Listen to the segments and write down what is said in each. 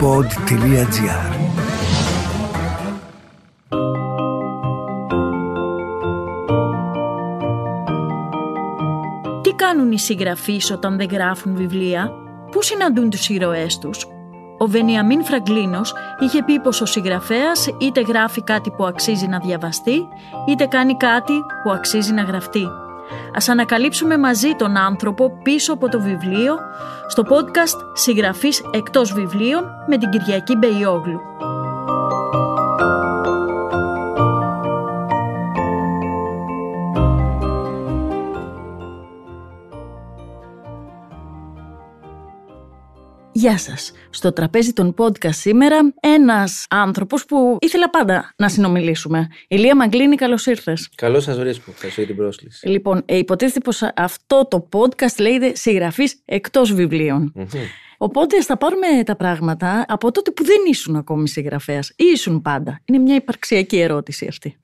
pod.gr Τι κάνουν οι συγγραφείς όταν δεν γράφουν βιβλία, πού συναντούν τους ήρωές τους. Ο Βενιαμίν Φραγκλίνος είχε πει πως ο συγγραφέας είτε γράφει κάτι που αξίζει να διαβαστεί, είτε κάνει κάτι που αξίζει να γραφτεί. Ας ανακαλύψουμε μαζί τον άνθρωπο πίσω από το βιβλίο στο podcast «Συγγραφής εκτός βιβλίων» με την Κυριακή Μπεϊόγλου. Γεια σας. Στο τραπέζι των podcast σήμερα ένας άνθρωπος που ήθελα πάντα να συνομιλήσουμε. Ηλία Μαγκλίνη, καλώς ήρθες. Καλώς σας βρίσκω. Ευχαριστώ για την πρόσκληση. Λοιπόν, ε, υποτίθεται πως αυτό το podcast λέγεται συγγραφής εκτός βιβλίων. Mm-hmm. Οπότε θα πάρουμε τα πράγματα από τότε που δεν ήσουν ακόμη συγγραφέας ή ήσουν πάντα. Είναι μια υπαρξιακή ερώτηση αυτή.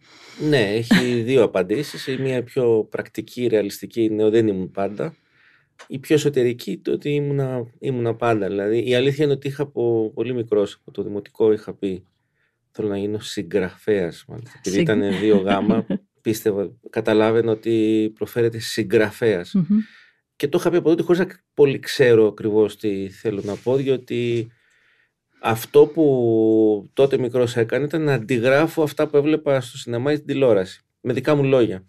Ναι, έχει δύο απαντήσεις. Η μία πιο πρακτική, ρεαλιστική είναι ότι δεν ήμουν πάντα η πιο εσωτερική το ότι ήμουνα, πάντα. Δηλαδή η αλήθεια είναι ότι είχα από πολύ μικρός, από το δημοτικό είχα πει θέλω να γίνω συγγραφέας. Επειδή ήταν δύο γάμα, πίστευα, καταλάβαινα ότι προφέρεται Και το είχα πει από τότε χωρίς να πολύ ξέρω ακριβώς τι θέλω να πω, διότι αυτό που τότε μικρός έκανε ήταν να αντιγράφω αυτά που έβλεπα στο σινεμά ή στην τηλεόραση, με δικά μου λόγια.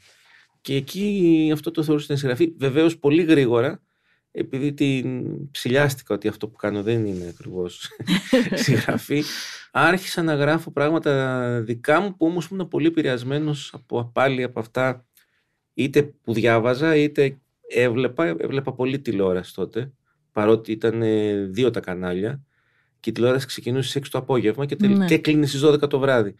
Και εκεί αυτό το θεωρούσε την συγγραφή. Βεβαίως πολύ γρήγορα, επειδή την ψηλιάστηκα ότι αυτό που κάνω δεν είναι ακριβώς συγγραφή, άρχισα να γράφω πράγματα δικά μου που όμως ήμουν πολύ επηρεασμένος από πάλι από αυτά είτε που διάβαζα είτε έβλεπα. Έβλεπα πολύ τηλεόραση τότε, παρότι ήταν ε, δύο τα κανάλια και η τηλεόραση ξεκινούσε στις 6 το απόγευμα και, τελ... ναι. και κλείνει στι 12 το βράδυ.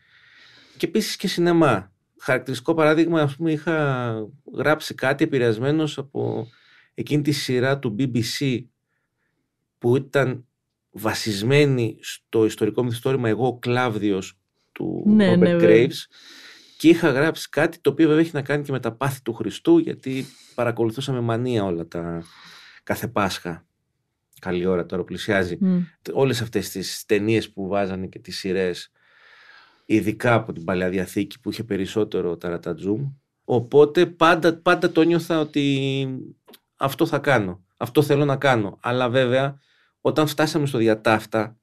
Και επίσης και σινεμά. Χαρακτηριστικό παράδειγμα, ας πούμε, είχα γράψει κάτι επηρεασμένος από εκείνη τη σειρά του BBC που ήταν βασισμένη στο ιστορικό μυθιστόρημα «Εγώ ο Κλάβδιος» του ναι, ναι Robert Graves και είχα γράψει κάτι το οποίο βέβαια έχει να κάνει και με τα πάθη του Χριστού γιατί παρακολουθούσαμε μανία όλα τα κάθε Πάσχα. Καλή ώρα τώρα πλησιάζει. Mm. Όλες αυτές τις ταινίες που βάζανε και τις σειρές ειδικά από την Παλαιά Διαθήκη που είχε περισσότερο ταρατατζούμ. Οπότε πάντα, πάντα το νιώθα ότι αυτό θα κάνω, αυτό θέλω να κάνω. Αλλά βέβαια όταν φτάσαμε στο διατάφτα,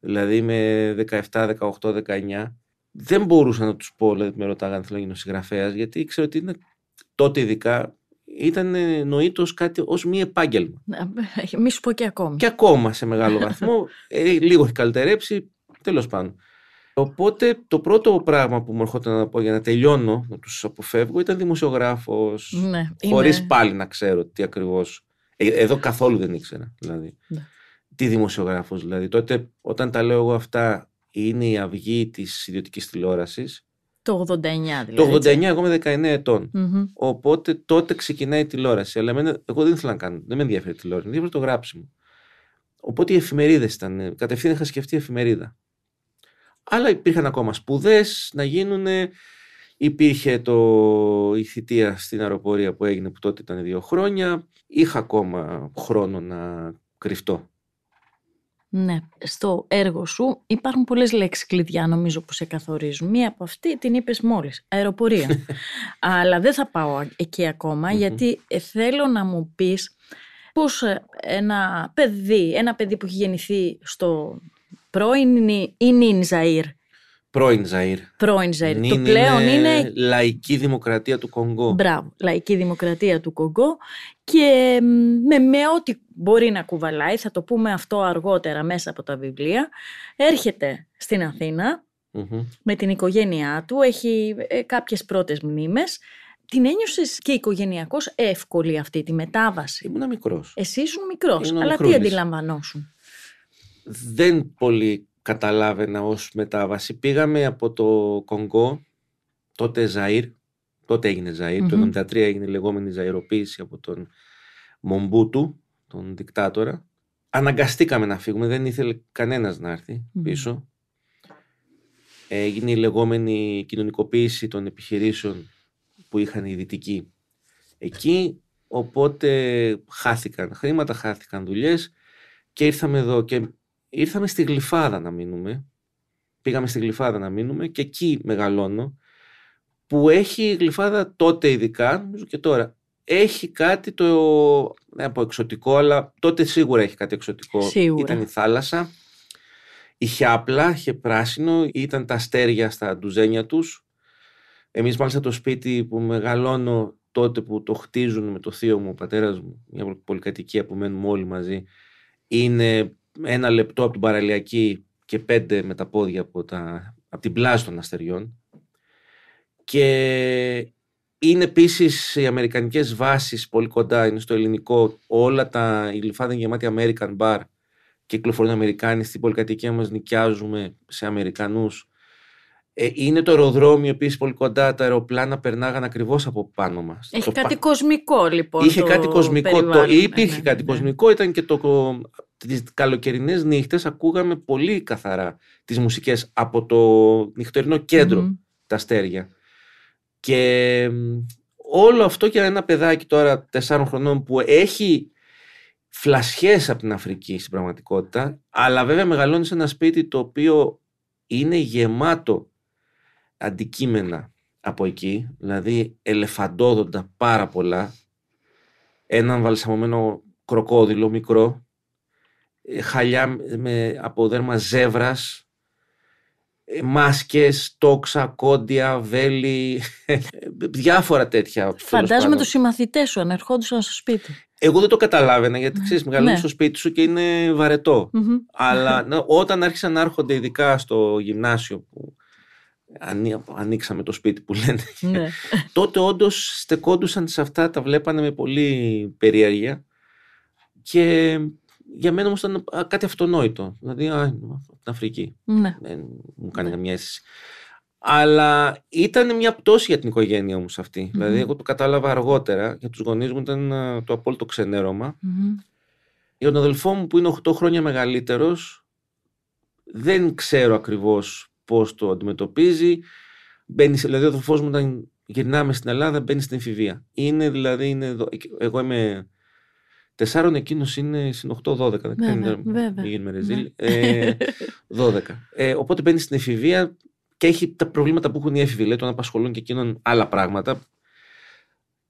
δηλαδή με 17, 18, 19, δεν μπορούσα να τους πω, δηλαδή με ρωτάγαν θέλω να γίνω συγγραφέας, γιατί ξέρω ότι είναι, τότε ειδικά ήταν νοήτο κάτι ως μη επάγγελμα. Μη σου πω και ακόμα. Και ακόμα σε μεγάλο βαθμό, ε, λίγο έχει καλυτερέψει, τέλος πάντων. Οπότε το πρώτο πράγμα που μου έρχονταν να πω για να τελειώνω, να τους αποφεύγω, ήταν δημοσιογράφος, ναι, χωρίς πάλι να ξέρω τι ακριβώς. Ε, εδώ καθόλου δεν ήξερα, δηλαδή. Ναι. Τι δημοσιογράφος, δηλαδή. Τότε όταν τα λέω εγώ αυτά, είναι η αυγή της ιδιωτικής τηλεόρασης. Το 89 δηλαδή. Το 89, εγώ είμαι 19 ετων Οπότε τότε ξεκινάει η τηλεόραση. Αλλά εμένα, εγώ δεν ήθελα να κάνω. Δεν με ενδιαφέρει τηλεόραση. Με ενδιαφέρει το γράψιμο. Οπότε οι εφημερίδες ήταν. Κατευθείαν είχα σκεφτεί εφημερίδα. Αλλά υπήρχαν ακόμα σπουδές να γίνουν. Υπήρχε το, η θητεία στην αεροπορία που έγινε που τότε ήταν δύο χρόνια. Είχα ακόμα χρόνο να κρυφτώ. Ναι. Στο έργο σου υπάρχουν πολλές λέξεις κλειδιά νομίζω που σε καθορίζουν. Μία από αυτή την είπες μόλις, αεροπορία. Αλλά δεν θα πάω εκεί γιατί ε, θέλω να μου πεις πώς ε, ένα παιδί, ένα παιδί που έχει γεννηθεί στο Πρώην ή νυν Ζαΐρ. Πρώην Ζαΐρ. Πρώην Ζαΐρ. το πλέον είναι, Λαϊκή Δημοκρατία του Κονγκό. Μπράβο. Λαϊκή Δημοκρατία του Κονγκό και με, με ό,τι μπορεί να κουβαλάει, θα το πούμε αυτό αργότερα μέσα από τα βιβλία, έρχεται στην αθηνα με την οικογένειά του, έχει ε, κάποιες πρώτες μνήμες. Την ένιωσες και οικογενειακώς εύκολη αυτή τη μετάβαση. Ήμουν μικρός. Εσύ ήσουν μικρός. Αλλά τι αντιλαμβανόσουν δεν πολύ καταλάβαινα ως μετάβαση. Πήγαμε από το Κονγκό, τότε Ζαΐρ, τότε έγινε το 1973 έγινε η λεγόμενη Ζαϊροποίηση από τον Μομπούτου, τον δικτάτορα. Αναγκαστήκαμε να φύγουμε, δεν ήθελε κανένας να έρθει πίσω. Έγινε η λεγόμενη κοινωνικοποίηση των επιχειρήσεων που είχαν οι δυτικοί εκεί, οπότε χάθηκαν χρήματα, χάθηκαν δουλειές και ήρθαμε εδώ και ήρθαμε στη Γλυφάδα να μείνουμε. Πήγαμε στη Γλυφάδα να μείνουμε και εκεί μεγαλώνω. Που έχει η Γλυφάδα τότε ειδικά, και τώρα, έχει κάτι το, από εξωτικό, αλλά τότε σίγουρα έχει κάτι εξωτικό. Ήταν η θάλασσα, είχε απλά, είχε πράσινο, ήταν τα αστέρια στα ντουζένια τους. Εμείς μάλιστα το σπίτι που μεγαλώνω τότε που το χτίζουν με το θείο μου, ο πατέρας μου, μια πολυκατοικία που μένουμε όλοι μαζί, είναι ένα λεπτό από την παραλιακή και πέντε με τα πόδια από, τα, από την πλάση των αστεριών. Και είναι επίσης οι αμερικανικές βάσεις πολύ κοντά, είναι στο ελληνικό. Όλα τα γλυφάδια γεμάτη American bar και κυκλοφορούν Αμερικάνοι. Στην πολυκατοικία μας νοικιάζουμε σε Αμερικανούς. Ε, είναι το αεροδρόμιο επίσης πολύ κοντά. Τα αεροπλάνα περνάγαν ακριβώς από πάνω μας. Έχει κάτι κοσμικό λοιπόν. Είχε κάτι κοσμικό. Το... Υπήρχε ναι, κάτι ναι, ναι. κοσμικό. Ήταν και το τις καλοκαιρινές νύχτες ακούγαμε πολύ καθαρά τις μουσικές από το νυχτερινό τα αστέρια. Και όλο αυτό για ένα παιδάκι τώρα 4 χρονών που έχει φλασιές από την Αφρική στην πραγματικότητα, αλλά βέβαια μεγαλώνει σε ένα σπίτι το οποίο είναι γεμάτο αντικείμενα από εκεί, δηλαδή ελεφαντόδοντα πάρα πολλά, έναν βαλσαμωμένο κροκόδιλο μικρό ε, χαλιά με, από δέρμα ζεύρας, ε, μάσκες, τόξα, κόντια, βέλη, ε, διάφορα τέτοια. Φαντάζομαι τους συμμαθητές σου αν στο σπίτι. Εγώ δεν το καταλάβαινα γιατί ναι. ξέρεις μεγαλώνεις ναι. στο σπίτι σου και είναι Αλλά ναι, όταν άρχισαν να έρχονται ειδικά στο γυμνάσιο που ανοίξαμε το σπίτι που λένε τότε όντως στεκόντουσαν σε αυτά τα βλέπανε με πολύ περιέργεια και για μένα όμως ήταν κάτι αυτονόητο. Δηλαδή, α, την Αφρική. Ναι. Δεν μου κάνει ναι. καμία αίσθηση. Αλλά ήταν μια πτώση για την οικογένεια μου αυτή. Mm-hmm. Δηλαδή, εγώ το κατάλαβα αργότερα. Για τους γονείς μου ήταν το απόλυτο ξενέρωμα. Mm-hmm. Για τον αδελφό μου που είναι 8 χρόνια μεγαλύτερος, δεν ξέρω ακριβώς πώς το αντιμετωπίζει. Μπαίνει, δηλαδή, ο αδελφός μου ήταν γυρνάμε στην Ελλάδα, μπαίνει στην εφηβεία. Είναι δηλαδή, είναι ε, εγώ είμαι Τεσσάρων εκείνος είναι συν 8, 12. Δεν 12. Ναι. Ε, ε, οπότε μπαίνει στην εφηβεία και έχει τα προβλήματα που έχουν οι έφηβοι. Λέει, τον απασχολούν και εκείνον άλλα πράγματα.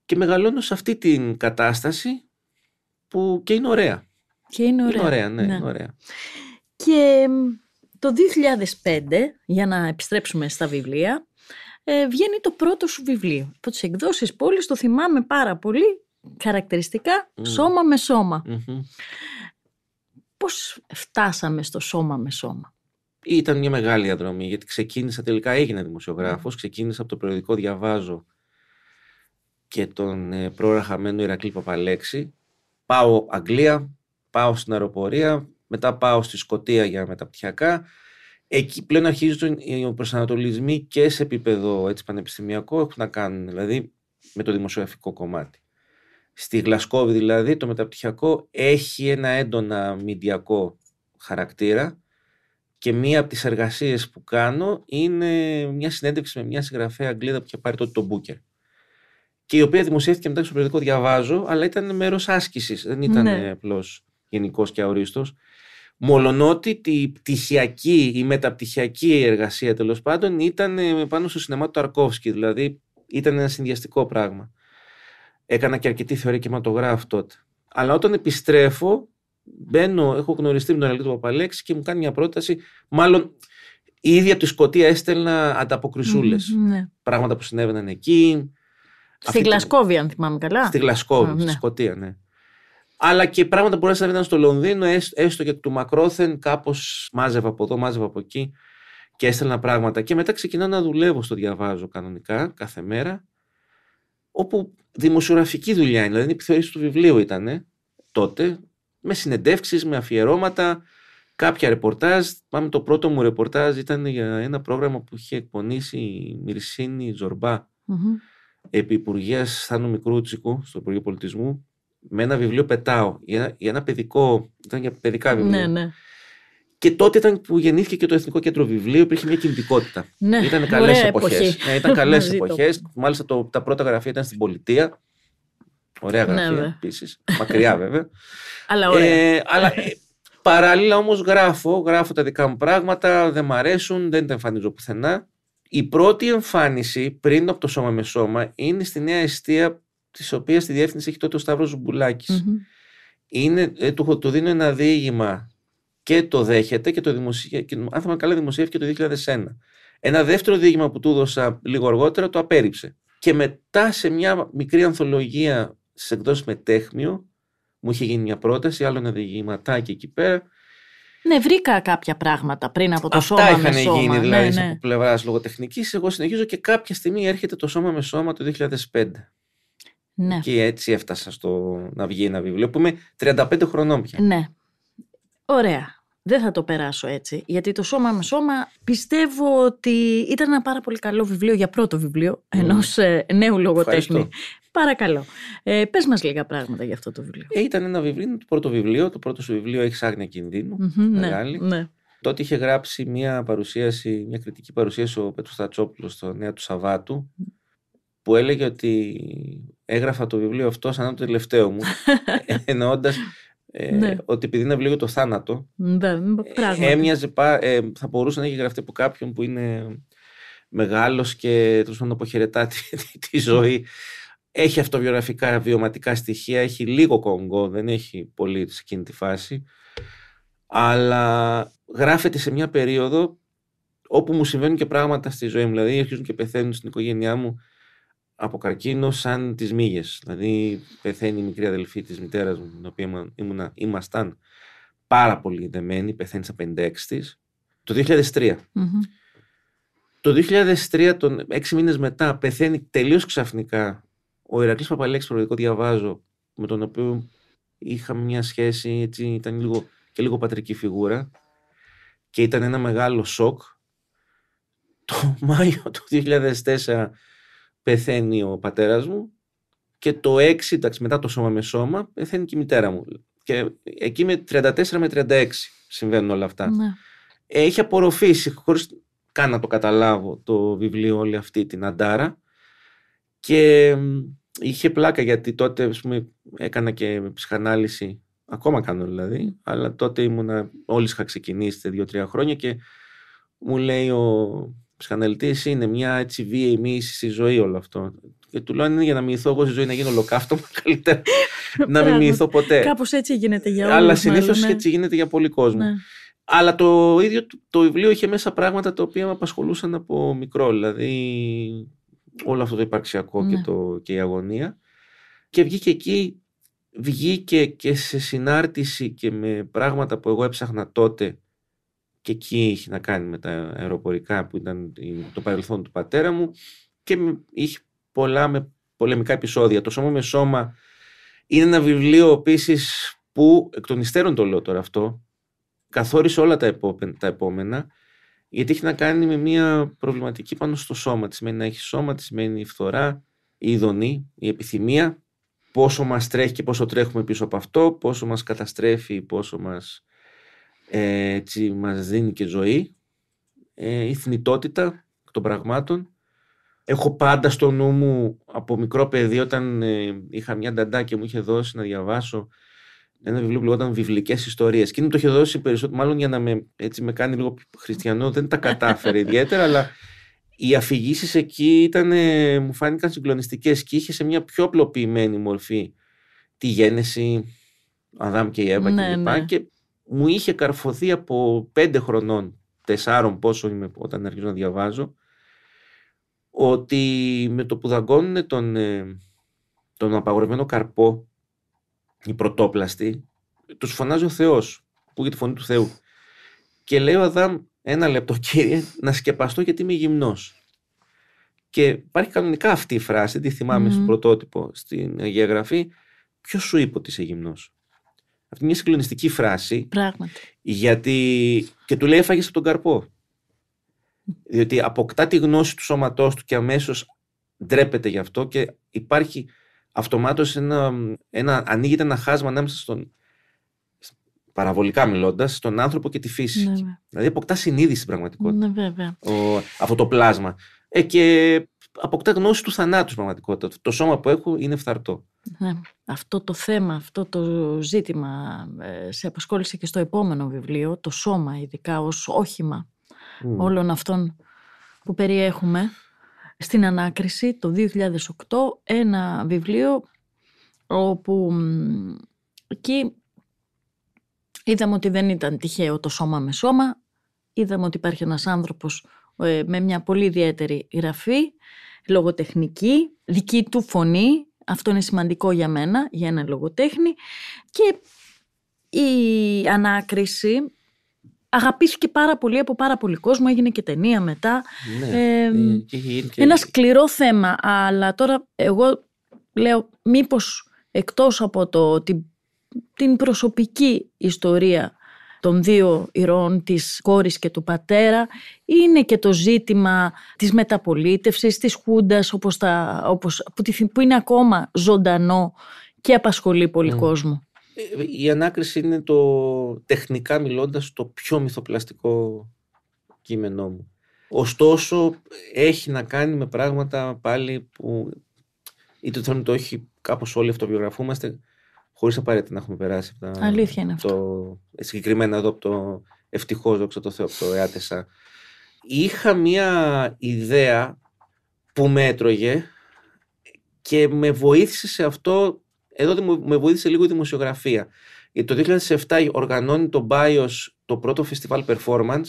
Και μεγαλώνω σε αυτή την κατάσταση που και είναι ωραία. Και είναι ωραία. Είναι ωραία, ναι, ναι. Είναι ωραία. Και το 2005, για να επιστρέψουμε στα βιβλία, ε, βγαίνει το πρώτο σου βιβλίο. Από τις εκδόσεις πόλη, το θυμάμαι πάρα πολύ, χαρακτηριστικά σώμα με σώμα. Πώς φτάσαμε στο σώμα με σώμα. Ήταν μια μεγάλη διαδρομή γιατί ξεκίνησα τελικά, έγινα δημοσιογράφος, ξεκίνησα από το περιοδικό Διαβάζω και τον ε, προραχαμένο Ηρακλή Παπαλέξη. Πάω Αγγλία, πάω στην αεροπορία, μετά πάω στη Σκωτία για μεταπτυχιακά. Εκεί πλέον αρχίζουν οι προσανατολισμοί και σε επίπεδο πανεπιστημιακό έχουν να κάνουν δηλαδή με το δημοσιογραφικό κομμάτι στη Γλασκόβη δηλαδή το μεταπτυχιακό έχει ένα έντονα μηντιακό χαρακτήρα και μία από τις εργασίες που κάνω είναι μια συνέντευξη με μια συγγραφέα Αγγλίδα που είχε πάρει τότε τον Μπούκερ και η οποία δημοσιεύτηκε μετά στο περιοδικό διαβάζω αλλά ήταν μέρος άσκησης, δεν ήταν ναι. απλώς γενικός και αορίστος Μολονότι η πτυχιακή, η μεταπτυχιακή εργασία τέλος πάντων ήταν ε, πάνω στο σινεμά του Ταρκόφσκι, δηλαδή ήταν ένα συνδυαστικό πράγμα. Έκανα και αρκετή θεωρία κινηματογράφου τότε. Αλλά όταν επιστρέφω, μπαίνω, έχω γνωριστεί με τον Αλήτο Παπαλέξη και μου κάνει μια πρόταση. Μάλλον η ίδια του τη Σκωτία έστελνα ανταποκρισούλε. Ναι. Πράγματα που συνέβαιναν εκεί. Στη Γλασκόβη, αν θυμάμαι καλά. Στη Γλασκόβη, oh, ναι. Σκωτία, ναι. Αλλά και πράγματα που μπορεί να στο Λονδίνο, έστω και του Μακρόθεν, κάπως μάζευα από εδώ, μάζευα από εκεί και έστελνα πράγματα. Και μετά ξεκινάω να δουλεύω στο διαβάζω κανονικά κάθε μέρα όπου δημοσιογραφική δουλειά είναι, δηλαδή επιθεώρηση του βιβλίου ήταν τότε, με συνεντεύξεις, με αφιερώματα, κάποια ρεπορτάζ. Πάμε το πρώτο μου ρεπορτάζ ήταν για ένα πρόγραμμα που είχε εκπονήσει η Μυρσίνη επί Υπουργείας Θάνου Μικρούτσικου στο Υπουργείο Πολιτισμού με ένα βιβλίο πετάω, για ένα, παιδικό, ήταν για παιδικά βιβλία. Ναι, ναι. Και τότε ήταν που γεννήθηκε και το Εθνικό Κέντρο Βιβλίου, υπήρχε μια κινητικότητα. Ναι, ήταν καλέ εποχές. Ναι, ήταν καλέ εποχές. Μάλιστα το, τα πρώτα γραφεία ήταν στην πολιτεία. Ωραία ναι, γραφεία ναι, επίσης. Μακριά βέβαια. αλλά ωραία. Ε, αλλά ε, παράλληλα όμως γράφω, γράφω τα δικά μου πράγματα, δεν μ' αρέσουν, δεν τα εμφανίζω πουθενά. Η πρώτη εμφάνιση πριν από το σώμα με σώμα είναι στη νέα αιστεία της οποίας τη διεύθυνση έχει τότε ο Σταύρος mm-hmm. ε, του, του δίνω ένα διήγημα και το δέχεται και το δημοσίευε. Αν θυμάμαι καλά, και το 2001. Ένα δεύτερο δίγημα που του έδωσα λίγο αργότερα το απέρριψε. Και μετά σε μια μικρή ανθολογία σε εκδόσεις με τέχνιο, μου είχε γίνει μια πρόταση, άλλο ένα διηγηματάκι εκεί πέρα. Ναι, βρήκα κάποια πράγματα πριν από το σώμα με σώμα. Αυτά είχαν γίνει δηλαδή ναι. από πλευράς λογοτεχνικής. Εγώ συνεχίζω και κάποια στιγμή έρχεται το σώμα με σώμα το 2005. Ναι. Και έτσι έφτασα στο να βγει ένα βιβλίο που είμαι 35 χρονών Ναι. Ωραία. Δεν θα το περάσω έτσι, γιατί το σώμα με σώμα πιστεύω ότι ήταν ένα πάρα πολύ καλό βιβλίο για πρώτο βιβλίο mm. νέου λογοτέχνη. Παρακαλώ. Ε, Πες μας λίγα πράγματα για αυτό το βιβλίο. Ε, ήταν ένα βιβλίο, το πρώτο βιβλίο. Το πρώτο σου βιβλίο έχει άγνοια ναι, μεγάλη. Ναι, Τότε είχε γράψει μια παρουσίαση, μια κριτική παρουσίαση ο Πέτρος Τατσόπουλο στο Νέα του Σαββάτου, που έλεγε ότι έγραφα το βιβλίο αυτό σαν το τελευταίο μου, εννοώντας ε, ναι. Ότι επειδή είναι βιβλίο το θάνατο, ναι, ε, έμοιαζε, ε, θα μπορούσε να έχει γραφτεί από κάποιον που είναι μεγάλος και τόσο πάντων αποχαιρετά τη, ζωή. Έχει αυτοβιογραφικά, βιωματικά στοιχεία, έχει λίγο κόγκο, δεν έχει πολύ σε εκείνη τη φάση. Αλλά γράφεται σε μια περίοδο όπου μου συμβαίνουν και πράγματα στη ζωή μου. Δηλαδή, αρχίζουν και πεθαίνουν στην οικογένειά μου από καρκίνο σαν τις μύγες. Δηλαδή πεθαίνει η μικρή αδελφή της μητέρας μου, την οποία ήμασταν πάρα πολύ δεμένοι, πεθαίνει στα 56 της, το 2003. Το 2003, τον, έξι μήνες μετά, πεθαίνει τελείως ξαφνικά ο Ηρακλής Παπαλέξης, προοδικό διαβάζω, με τον οποίο είχα μια σχέση, έτσι, ήταν λίγο, και λίγο πατρική φιγούρα και ήταν ένα μεγάλο σοκ. Το Μάιο του 2004 πεθαίνει ο πατέρας μου και το 6, εντάξει, μετά το σώμα με σώμα, πεθαίνει και η μητέρα μου. Και εκεί με 34 με 36 συμβαίνουν όλα αυτά. Ναι. Έχει απορροφήσει, χωρίς καν να το καταλάβω, το βιβλίο όλη αυτή την αντάρα. Και είχε πλάκα γιατί τότε πούμε, έκανα και ψυχανάλυση, ακόμα κάνω δηλαδή, αλλά τότε όλοι όλες είχα ξεκινήσει δύο-τρία χρόνια και μου λέει ο ψυχαναλυτής είναι μια έτσι βίαιη μίση στη ζωή όλο αυτό. Και τουλάχιστον είναι για να μοιηθώ εγώ στη ζωή να γίνω ολοκαύτωμα, καλύτερα να μην μοιηθώ ποτέ. Κάπως έτσι γίνεται για όλου. Αλλά συνήθως ναι. έτσι γίνεται για πολλοί κόσμο. Ναι. Αλλά το ίδιο το βιβλίο είχε μέσα πράγματα τα οποία με απασχολούσαν από μικρό. Δηλαδή όλο αυτό το υπαρξιακό και, ναι. το, και η αγωνία. Και βγήκε εκεί, βγήκε και σε συνάρτηση και με πράγματα που εγώ έψαχνα τότε και εκεί είχε να κάνει με τα αεροπορικά που ήταν το παρελθόν του πατέρα μου και είχε πολλά με πολεμικά επεισόδια. Το Σώμα με Σώμα είναι ένα βιβλίο επίσης που εκ των υστέρων το λέω τώρα αυτό καθόρισε όλα τα, επόμενα, τα επόμενα γιατί έχει να κάνει με μια προβληματική πάνω στο σώμα. Τι σημαίνει να έχεις σώμα, τι σημαίνει η φθορά, η ειδονή, η επιθυμία, πόσο μας τρέχει και πόσο τρέχουμε πίσω από αυτό, πόσο μας καταστρέφει, πόσο μας έτσι μας δίνει και ζωή, ε, η θνητότητα των πραγμάτων. Έχω πάντα στο νου μου από μικρό παιδί όταν ε, είχα μια νταντά και μου είχε δώσει να διαβάσω ένα βιβλίο που λεγόταν Βιβλικές Ιστορίες. Και μου το είχε δώσει περισσότερο, μάλλον για να με, έτσι, με κάνει λίγο χριστιανό, δεν τα κατάφερε ιδιαίτερα, αλλά οι αφηγήσεις εκεί ήταν, ε, μου φάνηκαν συγκλονιστικές και είχε σε μια πιο απλοποιημένη μορφή τη γένεση, Αδάμ και η Εύα ναι, κλπ. Ναι. Και μου είχε καρφωθεί από πέντε χρονών, τεσσάρων πόσο είμαι όταν αρχίζω να διαβάζω, ότι με το που δαγκώνουν τον, ε, τον απαγορευμένο καρπό, οι πρωτόπλαστοι, τους φωνάζει ο Θεός, που τη φωνή του Θεού. Και λέει ο Αδάμ, ένα λεπτό κύριε, να σκεπαστώ γιατί είμαι γυμνός. Και υπάρχει κανονικά αυτή η φράση, τη θυμάμαι στο πρωτότυπο, στην Αγία Γραφή, ποιος σου είπε ότι είσαι γυμνός μια συγκλονιστική φράση. Πράγματι. Γιατί. και του λέει έφαγες από τον καρπό. Διότι αποκτά τη γνώση του σώματός του και αμέσως ντρέπεται γι' αυτό και υπάρχει αυτομάτως ένα, ένα, ανοίγεται ένα χάσμα ανάμεσα στον παραβολικά μιλώντας, στον άνθρωπο και τη φύση. Ναι, δηλαδή αποκτά συνείδηση στην πραγματικότητα. Ναι, βέβαια. Ο, αυτό το πλάσμα. Ε, και αποκτά γνώση του θανάτου στην πραγματικότητα. Το σώμα που έχω είναι φθαρτό. Ναι. Αυτό το θέμα, αυτό το ζήτημα ε, σε απασχόλησε και στο επόμενο βιβλίο, το σώμα ειδικά ως όχημα mm. όλων αυτών που περιέχουμε. Στην ανάκριση το 2008 ένα βιβλίο όπου εκεί είδαμε ότι δεν ήταν τυχαίο το σώμα με σώμα, είδαμε ότι υπάρχει ένας άνθρωπος ε, με μια πολύ ιδιαίτερη γραφή, λογοτεχνική, δική του φωνή. Αυτό είναι σημαντικό για μένα, για ένα λογοτέχνη. Και η ανάκριση αγαπήθηκε πάρα πολύ από πάρα πολύ κόσμο, έγινε και ταινία μετά. Ναι, ε, ένα σκληρό θέμα, αλλά τώρα εγώ λέω μήπως εκτός από το, την, την προσωπική ιστορία των δύο ηρών της κόρης και του πατέρα είναι και το ζήτημα της μεταπολίτευσης, της χούντας όπως τα, όπως, που, είναι ακόμα ζωντανό και απασχολεί πολύ ναι. κόσμο. Ε, η ανάκριση είναι το τεχνικά μιλώντας το πιο μυθοπλαστικό κείμενό μου. Ωστόσο έχει να κάνει με πράγματα πάλι που είτε το θέλουμε το όχι κάπως όλοι αυτοβιογραφούμαστε χωρίς απαραίτητα να έχουμε περάσει από τα. Αλήθεια είναι αυτό. Το, συγκεκριμένα εδώ από το. Ευτυχώς, δόξα τω Θεώ, από το ΕΑΤΕΣΑ. Είχα μία ιδέα που με έτρωγε και με βοήθησε σε αυτό. Εδώ με βοήθησε λίγο η δημοσιογραφία. Γιατί το 2007 οργανώνει το BIOS το πρώτο festival performance.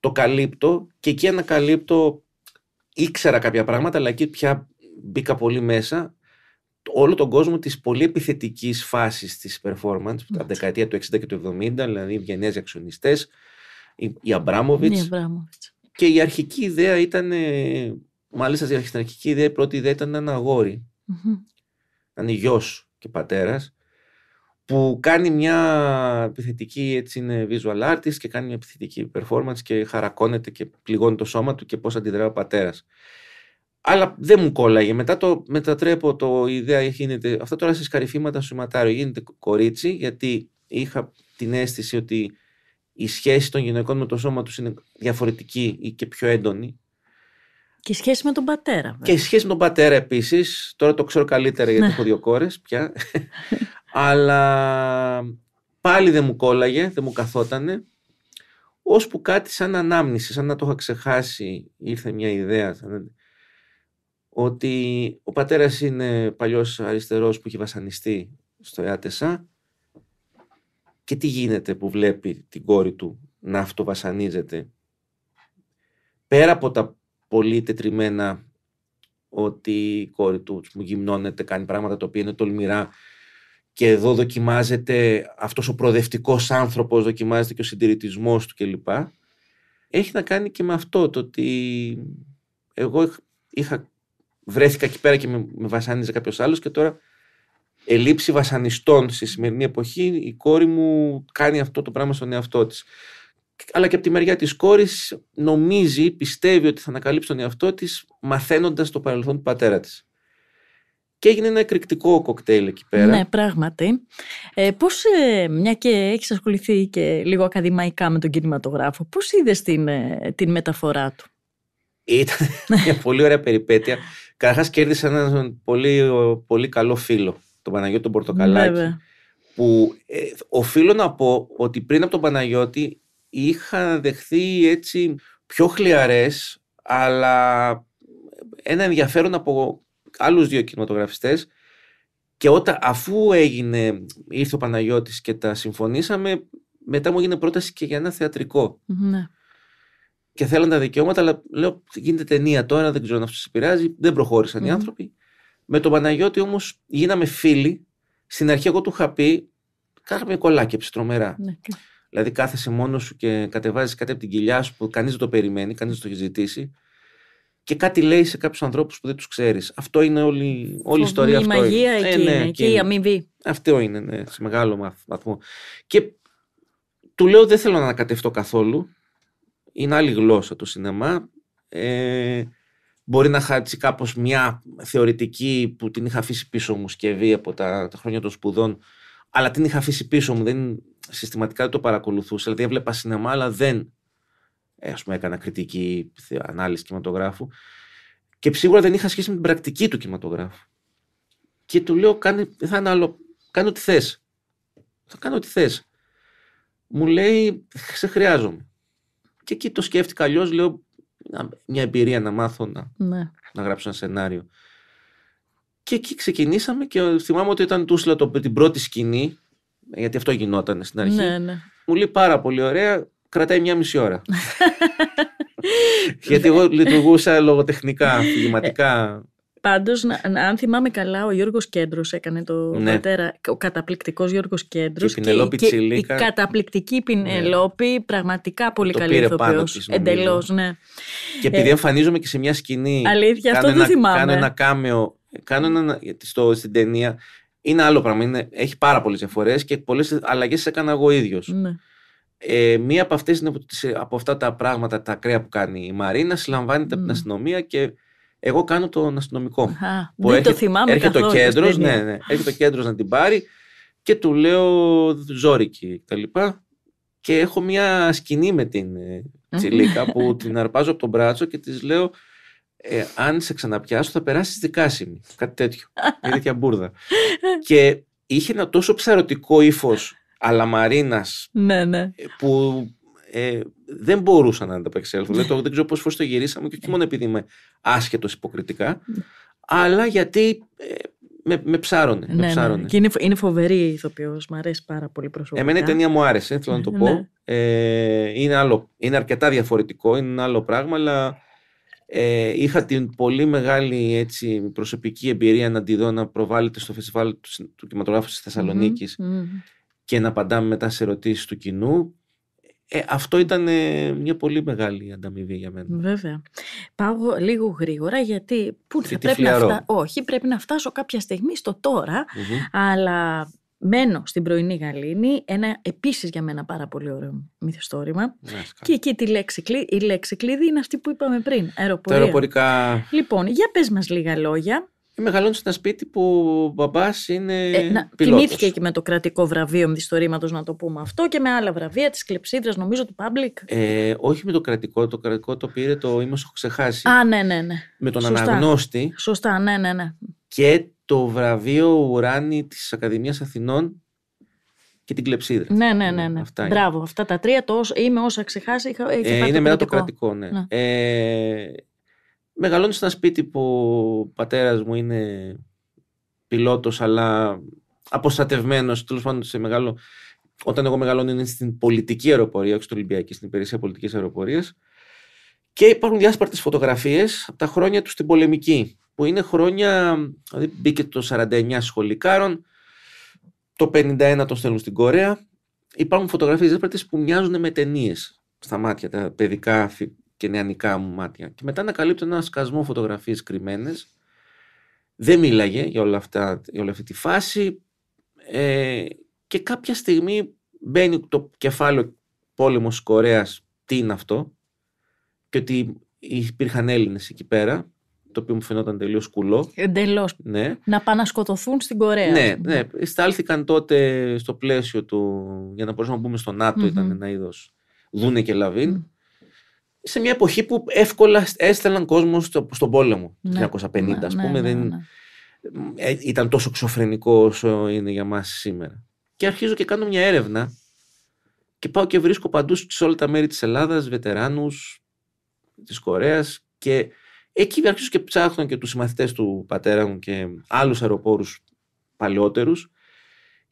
Το καλύπτω και εκεί ανακαλύπτω. ήξερα κάποια πράγματα, αλλά εκεί πια μπήκα πολύ μέσα όλο τον κόσμο της πολύ επιθετικής φάσης της performance από τα δεκαετία του 60 και του 70, δηλαδή οι Βιενέζοι αξιονιστές, οι, Αμπράμοβιτ. Ναι, και η αρχική ιδέα ήταν, ε, μάλιστα η αρχική ιδέα, η πρώτη ιδέα ήταν ένα ήταν και πατέρας, που κάνει μια επιθετική έτσι είναι visual artist και κάνει μια επιθετική performance και χαρακώνεται και πληγώνει το σώμα του και πώς αντιδρά ο πατέρας αλλά δεν μου κόλλαγε. Μετά το μετατρέπω το η ιδέα γίνεται. Αυτά τώρα σε σκαριφήματα στο σηματάριο γίνεται κορίτσι, γιατί είχα την αίσθηση ότι η σχέση των γυναικών με το σώμα τους είναι διαφορετική ή και πιο έντονη. Και σχέση με τον πατέρα. Βέβαια. Και σχέση με τον πατέρα επίσης. Τώρα το ξέρω καλύτερα γιατί ναι. έχω δύο κόρες πια. αλλά πάλι δεν μου κόλλαγε, δεν μου καθότανε. που κάτι σαν ανάμνηση, σαν να το είχα ξεχάσει, ήρθε μια ιδέα. Σαν ότι ο πατέρας είναι παλιός αριστερός που έχει βασανιστεί στο ΕΑΤΕΣΑ και τι γίνεται που βλέπει την κόρη του να αυτοβασανίζεται πέρα από τα πολύ τετριμένα ότι η κόρη του μου γυμνώνεται, κάνει πράγματα τα οποία είναι τολμηρά και εδώ δοκιμάζεται αυτός ο προοδευτικός άνθρωπος, δοκιμάζεται και ο συντηρητισμός του κλπ. Έχει να κάνει και με αυτό το ότι εγώ είχα βρέθηκα εκεί πέρα και με, βασάνιζε κάποιος άλλος και τώρα ελήψη βασανιστών στη σημερινή εποχή η κόρη μου κάνει αυτό το πράγμα στον εαυτό της. Αλλά και από τη μεριά της κόρης νομίζει, πιστεύει ότι θα ανακαλύψει τον εαυτό της μαθαίνοντας το παρελθόν του πατέρα της. Και έγινε ένα εκρηκτικό κοκτέιλ εκεί πέρα. Ναι, πράγματι. Ε, πώς, ε, μια και έχεις ασχοληθεί και λίγο ακαδημαϊκά με τον κινηματογράφο, πώς είδες την, ε, την μεταφορά του. Ήταν ναι. μια πολύ ωραία περιπέτεια. Καταρχάς κέρδισε έναν πολύ, πολύ καλό φίλο, τον Παναγιώτη τον Πορτοκαλάκη. Που ε, οφείλω να πω ότι πριν από τον Παναγιώτη είχα δεχθεί έτσι πιο χλιαρές αλλά ένα ενδιαφέρον από άλλους δύο κινηματογραφιστές και όταν, αφού έγινε, ήρθε ο Παναγιώτης και τα συμφωνήσαμε μετά μου έγινε πρόταση και για ένα θεατρικό. Ναι και θέλαν τα δικαιώματα, αλλά λέω γίνεται ταινία τώρα, δεν ξέρω αν αυτό σε πειράζει. Δεν προχώρησαν οι άνθρωποι. Με τον Παναγιώτη όμως γίναμε φίλοι. Στην αρχή, εγώ του είχα πει, κάναμε κολάκια τρομερά. Mm. Δηλαδή, κάθεσαι μόνος σου και κατεβάζεις κάτι από την κοιλιά σου που κανείς δεν το περιμένει, κανείς δεν το έχει ζητήσει. Και κάτι λέει σε κάποιους ανθρώπους που δεν τους ξέρεις. Αυτό είναι όλη, όλη η ιστορία. Η μαγεία εκεί, ε, ναι, η αμοιβή. Αυτό είναι, ναι, σε μεγάλο βαθμό. Και του λέω δεν θέλω να ανακατευτώ καθόλου είναι άλλη γλώσσα το σινεμά. Ε, μπορεί να χάσει κάπως μια θεωρητική που την είχα αφήσει πίσω μου σκευή από τα, τα χρόνια των σπουδών, αλλά την είχα αφήσει πίσω μου, δεν, συστηματικά δεν το παρακολουθούσα. Δηλαδή έβλεπα σινεμά, αλλά δεν ε, ας πούμε, έκανα κριτική ανάλυση κινηματογράφου. Και σίγουρα δεν είχα σχέση με την πρακτική του κινηματογράφου. Και του λέω, κάνε, θα είναι άλλο, κάνω ό,τι θες. Θα κάνω ό,τι θες. Μου λέει, σε χρειάζομαι. Και εκεί το σκέφτηκα αλλιώς, λέω μια εμπειρία να μάθω να, ναι. να γράψω ένα σενάριο. Και εκεί ξεκινήσαμε και θυμάμαι ότι ήταν τούσλα το, την πρώτη σκηνή, γιατί αυτό γινόταν στην αρχή. Ναι, ναι. Μου λέει πάρα πολύ ωραία, κρατάει μια μισή ώρα. γιατί εγώ λειτουργούσα λογοτεχνικά, ε, αφηγηματικά. Πάντως, αν θυμάμαι καλά, ο Γιώργος Κέντρος έκανε το ναι. πατέρα. Ο καταπληκτικός Γιώργος Κέντρος. Και, και, και, η καταπληκτική ναι. Πινελόπη, πραγματικά πολύ το καλή ηθοποιό. Εντελώς, ναι. Και επειδή ε, εμφανίζομαι και σε μια σκηνή. Αλήθεια, αυτό δεν θυμάμαι. Κάνω ένα κάμεο. Κάνω ένα, στο, στην ταινία. Είναι άλλο πράγμα. Είναι, έχει πάρα πολλές διαφορές και πολλές αλλαγές έκανα εγώ ίδιος. Ναι. Ε, μία από αυτές είναι από, αυτά τα πράγματα, τα ακραία που κάνει η Μαρίνα, συλλαμβάνεται από την mm. αστυνομία και εγώ κάνω τον αστυνομικό. Α, που έρχεται, το θυμάμαι έρχεται Το κέντρος, ναι, ναι, έρχεται το κέντρος να την πάρει και του λέω ζόρικη τα Και, και έχω μια σκηνή με την ε, Τσιλίκα που την αρπάζω από τον μπράτσο και της λέω «Ε, αν σε ξαναπιάσω θα περάσεις δικάσιμη. Κάτι τέτοιο. Μια τέτοια μπουρδα. και είχε ένα τόσο ψαρωτικό ύφος αλαμαρίνας ναι, ναι. Ε, που ε, δεν μπορούσα να ανταπεξέλθω. Δηλαδή, δεν ξέρω πώ φορές το γυρίσαμε και όχι ναι. μόνο επειδή είμαι άσχετος υποκριτικά, ναι. αλλά γιατί ε, με, με ψάρωνε. Ναι, Και είναι, είναι φοβερή η ηθοποιός. Μ' αρέσει πάρα πολύ προσωπικά. Εμένα η ταινία μου άρεσε, θέλω να το πω. Ε, είναι, άλλο, είναι αρκετά διαφορετικό, είναι ένα άλλο πράγμα, αλλά ε, είχα την πολύ μεγάλη έτσι, προσωπική εμπειρία να τη δω να προβάλλεται στο φεστιβάλ του, του κινηματογράφου της θεσσαλονικη και να απαντάμε μετά σε ερωτήσεις του κοινού ε, αυτό ήταν μια πολύ μεγάλη ανταμοιβή για μένα. Βέβαια. Πάω λίγο γρήγορα γιατί πού θα πρέπει Όχι, πρέπει να φτάσω κάποια στιγμή στο τωρα αλλά μένω στην πρωινή γαλήνη, ένα επίσης για μένα πάρα πολύ ωραίο μυθιστόρημα. Ναι, Και εκεί τη λέξη, η λέξη κλειδί είναι αυτή που είπαμε πριν, αεροπορία. αεροπορικά... Λοιπόν, για πες μας λίγα λόγια μεγαλώνει σε ένα σπίτι που ο μπαμπάς είναι. Ε, να, κοιμήθηκε και με το κρατικό βραβείο μυθιστορήματο, να το πούμε αυτό, και με άλλα βραβεία τη κλεψίδρα, νομίζω, του public. Ε, όχι με το κρατικό. Το κρατικό το πήρε το Είμαι έχω ξεχάσει. Α, ναι, ναι, ναι. Με τον αναγνώστη. Σωστά, ναι, ναι, ναι. Και το βραβείο ουράνι της Ακαδημίας Αθηνών και την κλεψίδρα. Ναι, ναι, ναι. ναι. Αυτά Μπράβο, αυτά τα τρία. Το είμαι όσα ξεχάσει. Είχα, ε, είναι μετά το κρατικό, ναι. ναι. Ε, Μεγαλώνεις σε ένα σπίτι που ο πατέρας μου είναι πιλότος, αλλά αποστατευμένος, τέλος πάντων σε μεγάλο. Όταν εγώ μεγαλώνω είναι στην πολιτική αεροπορία, όχι στην Ολυμπιακή, στην υπηρεσία πολιτικής αεροπορίας. Και υπάρχουν διάσπαρτες φωτογραφίες από τα χρόνια του στην πολεμική, που είναι χρόνια. Δηλαδή μπήκε το 49 σχολικάρων, το 51 τον στέλνουν στην Κορέα. Υπάρχουν φωτογραφίες διάσπαρτες που μοιάζουν με ταινίες στα μάτια, τα παιδικά και νεανικά μου μάτια. Και μετά ανακαλύπτω ένα σκασμό φωτογραφίες κρυμμένες. Δεν μίλαγε για, όλα αυτά, για όλη αυτή τη φάση. Ε, και κάποια στιγμή μπαίνει το κεφάλαιο πόλεμος Κορέας, τι είναι αυτό, και ότι υπήρχαν Έλληνες εκεί πέρα, το οποίο μου φαινόταν τελείως κουλό. Ναι. Να πάνε να σκοτωθούν στην Κορέα. Ναι, ναι. Στάλθηκαν τότε στο πλαίσιο του. για να μπορούσαμε να μπούμε στο ΝΑΤΟ, ήταν ένα είδος δούνε και λαβιν σε μια εποχή που εύκολα έστελναν κόσμος στον πόλεμο. Ναι. 1950, ναι, ναι, πούμε. Ναι, δεν, ναι. Ε, ήταν τόσο ξοφρενικό όσο είναι για μας σήμερα. Και αρχίζω και κάνω μια έρευνα και πάω και βρίσκω παντού σε όλα τα μέρη της Ελλάδας βετεράνους της Κορέας και εκεί αρχίζω και ψάχνω και τους συμμαθητές του πατέρα μου και άλλους αεροπόρους παλαιότερους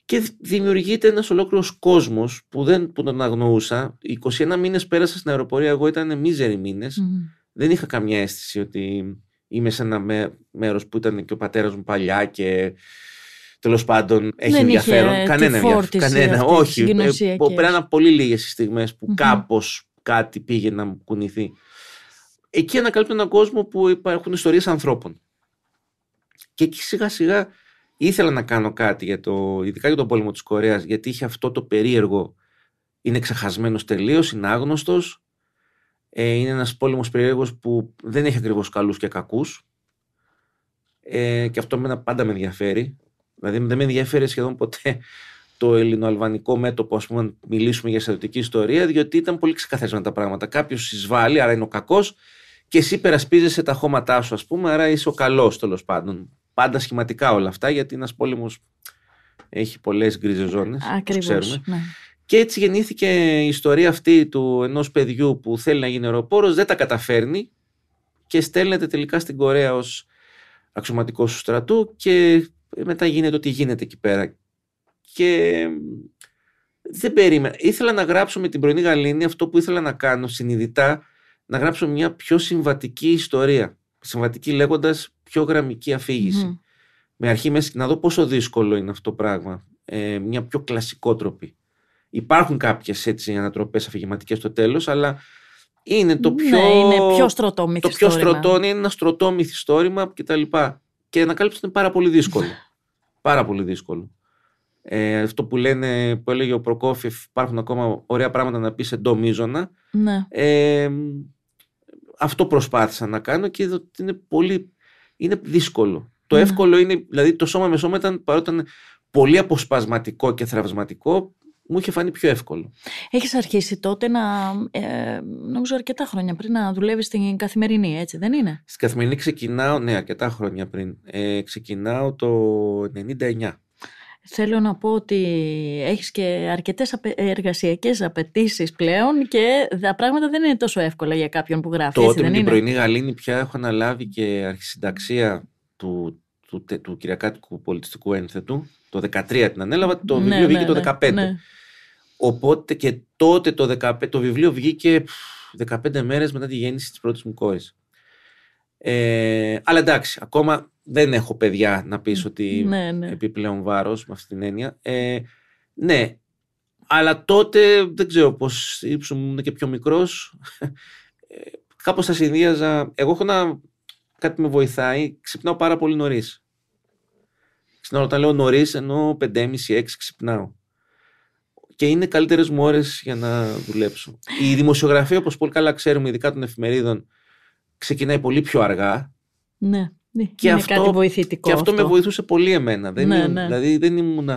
και δημιουργείται ένας ολόκληρος κόσμος που δεν που τον αγνοούσα. 21 μήνες πέρασα στην αεροπορία, εγώ ήταν μίζεροι Δεν είχα καμιά αίσθηση ότι είμαι σε ένα μέρο μέρος που ήταν και ο πατέρας μου παλιά και τέλος πάντων έχει δεν ενδιαφέρον. Είχε κανένα ενδιαφέρον. Κανένα, αυτή, όχι. Ε, από πολύ λίγες στιγμές που mm κάπως κάτι πήγε να μου κουνηθεί. Εκεί ανακαλύπτω έναν κόσμο που υπάρχουν ιστορίες ανθρώπων. Και εκεί σιγά σιγά Ήθελα να κάνω κάτι, για το, ειδικά για τον πόλεμο της Κορέας, γιατί είχε αυτό το περίεργο. Είναι ξεχασμένος τελείως, είναι άγνωστος. Ε, είναι ένας πόλεμος περίεργος που δεν έχει ακριβώς καλούς και κακούς. Ε, και αυτό μένα πάντα με ενδιαφέρει. Δηλαδή δεν με ενδιαφέρει σχεδόν ποτέ το ελληνοαλβανικό μέτωπο, ας πούμε, να μιλήσουμε για στρατιωτική ιστορία, διότι ήταν πολύ ξεκαθαρισμένα τα πράγματα. Κάποιος εισβάλλει, άρα είναι ο κακός, και εσύ περασπίζεσαι τα χώματά σου, ας πούμε, άρα είσαι ο καλός τέλος πάντων πάντα σχηματικά όλα αυτά, γιατί ένας πόλεμος έχει πολλές γκρίζες ζώνες. Ακριβώ. Ναι. Και έτσι γεννήθηκε η ιστορία αυτή του ενός παιδιού που θέλει να γίνει αεροπόρος, δεν τα καταφέρνει και στέλνεται τελικά στην Κορέα ως αξιωματικός του στρατού και μετά γίνεται ό,τι γίνεται εκεί πέρα. Και δεν περίμενα. Ήθελα να γράψω με την πρωινή γαλήνη αυτό που ήθελα να κάνω συνειδητά, να γράψω μια πιο συμβατική ιστορία. Συμβατική λέγοντας πιο γραμμική αφήγηση. Mm-hmm. Με αρχή μέσα να δω πόσο δύσκολο είναι αυτό το πράγμα. Ε, μια πιο κλασικότροπη. Υπάρχουν κάποιες έτσι ανατροπές αφηγηματικές στο τέλος, αλλά είναι το ναι, πιο. Ναι, είναι πιο στρωτό Το πιο στρωτό ναι, είναι ένα στρωτό μυθιστόρημα κτλ. Και να ανακάλυψη είναι πάρα πολύ δύσκολο. πάρα πολύ δύσκολο. Ε, αυτό που, λένε, που έλεγε ο Προκόφιεφ, υπάρχουν ακόμα ωραία πράγματα να πεις σε ντομίζωνα. Ναι. Ε, αυτό προσπάθησα να κάνω και είδα ότι είναι πολύ είναι δύσκολο. Το ναι. εύκολο είναι, δηλαδή το σώμα με σώμα ήταν, παρότι ήταν πολύ αποσπασματικό και θραυσματικό, μου είχε φανεί πιο εύκολο. Έχεις αρχίσει τότε να, ε, νομίζω αρκετά χρόνια πριν, να δουλεύεις στην καθημερινή, έτσι δεν είναι? Στην καθημερινή ξεκινάω, ναι αρκετά χρόνια πριν, ε, ξεκινάω το 99. Θέλω να πω ότι έχεις και αρκετές εργασιακές απαιτήσεις πλέον και τα πράγματα δεν είναι τόσο εύκολα για κάποιον που γράφει. Τότε με την είναι. πρωινή γαλήνη πια έχω αναλάβει και αρχισυνταξία του, του, του, του Κυριακάτικου Πολιτιστικού Ένθετου. Το 2013 την ανέλαβα, το ναι, βιβλίο βγήκε ναι, το 2015. Ναι, Οπότε και τότε το, 15, το βιβλίο βγήκε 15 μέρες μετά τη γέννηση της πρώτης μου κόρης. Ε, αλλά εντάξει, ακόμα δεν έχω παιδιά να πεις ότι ναι, ναι. επιπλέον βάρος με αυτή την έννοια. Ε, ναι, αλλά τότε δεν ξέρω πως ήμουν και πιο μικρός. Ε, κάπως τα συνδύαζα. Εγώ έχω να... κάτι με βοηθάει. Ξυπνάω πάρα πολύ νωρίς. Ξυπνάω όταν λέω νωρίς ενώ 5.30-6 ξυπνάω. Και είναι καλύτερες μου ώρε για να δουλέψω. Η δημοσιογραφία, όπως πολύ καλά ξέρουμε, ειδικά των εφημερίδων, ξεκινάει πολύ πιο αργά. Ναι. Ναι, και αυτό, αυτό, με βοηθούσε πολύ εμένα. Δεν ναι, ναι. Δηλαδή δεν ήμουν